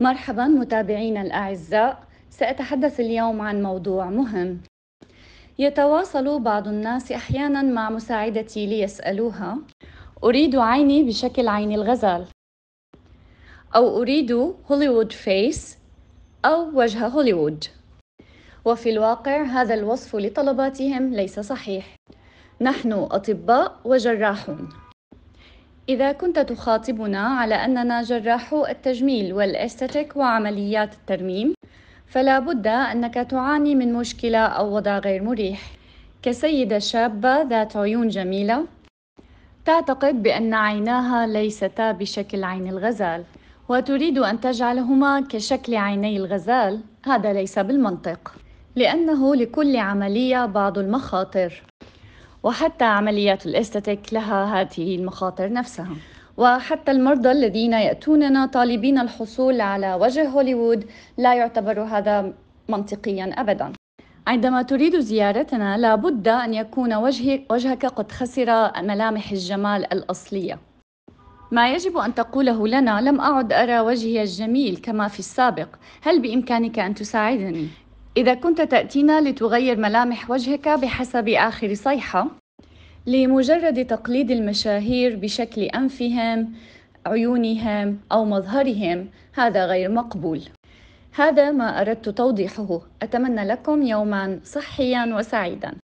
مرحبا متابعينا الاعزاء ساتحدث اليوم عن موضوع مهم يتواصل بعض الناس احيانا مع مساعدتي ليسالوها اريد عيني بشكل عين الغزال او اريد هوليوود فيس او وجه هوليوود وفي الواقع هذا الوصف لطلباتهم ليس صحيح نحن اطباء وجراحون إذا كنت تخاطبنا على أننا جراحو التجميل والإستاتيك وعمليات الترميم فلا بد أنك تعاني من مشكلة أو وضع غير مريح كسيدة شابة ذات عيون جميلة تعتقد بأن عيناها ليستا بشكل عين الغزال وتريد أن تجعلهما كشكل عيني الغزال هذا ليس بالمنطق لأنه لكل عملية بعض المخاطر وحتى عمليات الاستاتيك لها هذه المخاطر نفسها وحتى المرضى الذين يأتوننا طالبين الحصول على وجه هوليوود لا يعتبر هذا منطقيا أبدا عندما تريد زيارتنا لابد أن يكون وجهك, وجهك قد خسر ملامح الجمال الأصلية ما يجب أن تقوله لنا لم أعد أرى وجهي الجميل كما في السابق هل بإمكانك أن تساعدني؟ إذا كنت تأتينا لتغير ملامح وجهك بحسب آخر صيحة لمجرد تقليد المشاهير بشكل أنفهم عيونهم أو مظهرهم هذا غير مقبول هذا ما أردت توضيحه أتمنى لكم يوما صحيا وسعيدا